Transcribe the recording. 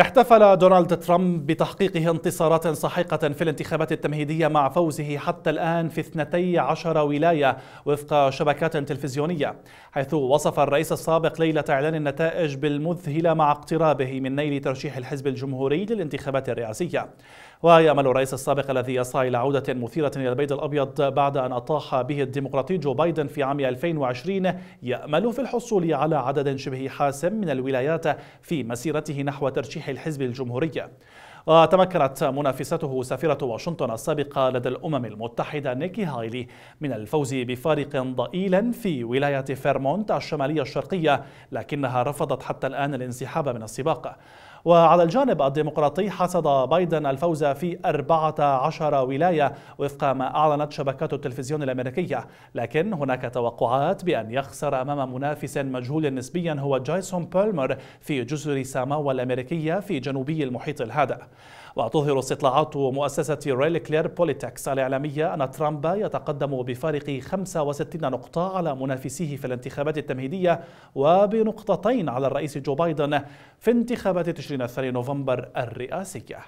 احتفل دونالد ترامب بتحقيقه انتصارات ساحقة في الانتخابات التمهيدية مع فوزه حتى الآن في 12 ولاية وفق شبكات تلفزيونية حيث وصف الرئيس السابق ليلة إعلان النتائج بالمذهلة مع اقترابه من نيل ترشيح الحزب الجمهوري للانتخابات الرئاسية ويأمل الرئيس السابق الذي يسعى إلى عودة مثيرة إلى البيت الأبيض بعد أن أطاح به الديمقراطي جو بايدن في عام 2020 يأمل في الحصول على عدد شبه حاسم من الولايات في مسيرته نحو ترشيح ترشيح الحزب الجمهورية آه، وتمكنت منافسته سفيرة واشنطن السابقة لدى الأمم المتحدة نيكي هايلي من الفوز بفارق ضئيل في ولاية فيرمونت الشمالية الشرقية لكنها رفضت حتى الآن الانسحاب من السباق وعلى الجانب الديمقراطي حصد بايدن الفوز في 14 ولاية وفق ما أعلنت شبكات التلفزيون الأمريكية لكن هناك توقعات بأن يخسر أمام منافس مجهول نسبيا هو جايسون بولمر في جزر ساماوا الأمريكية في جنوبي المحيط الهادئ وتظهر استطلاعات مؤسسة ريل كلير بوليتكس الإعلامية أن ترامب يتقدم بفارق 65 نقطة على منافسيه في الانتخابات التمهيدية وبنقطتين على الرئيس جو بايدن في انتخابات تشرين 20 نوفمبر الرئاسية